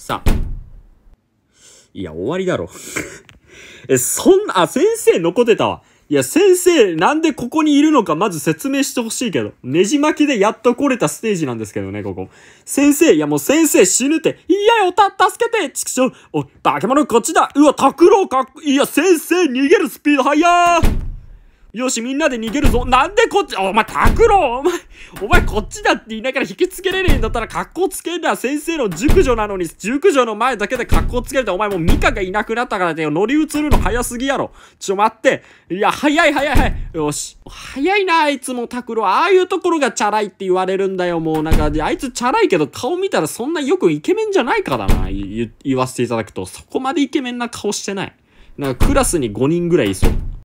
さあ。いや、終わりだろ。え、そんな、あ、先生残ってたわ。いや、先生、なんでここにいるのか、まず説明してほしいけど。ねじ巻きでやっと来れたステージなんですけどね、ここ。先生、いやもう先生死ぬって。いやよ、た、助けて畜生おい、化け物こっちだうわ、拓郎かっこいや、先生逃げるスピード速ーよし、みんなで逃げるぞ。なんでこっち、お前、拓郎お前、お前こっちだって言いながら引きつけれねえんだったら格好つけんな。先生の熟女なのに、熟女の前だけで格好つけるって、お前もうミカがいなくなったからだよ。乗り移るの早すぎやろ。ちょ、待って。いや、早い早い早い。よし。早いな、あいつも拓郎。ああいうところがチャラいって言われるんだよ、もう。なんか、あいつチャラいけど、顔見たらそんなよくイケメンじゃないからな。言わせていただくと、そこまでイケメンな顔してない。なんか、クラスに5人ぐらいいそう。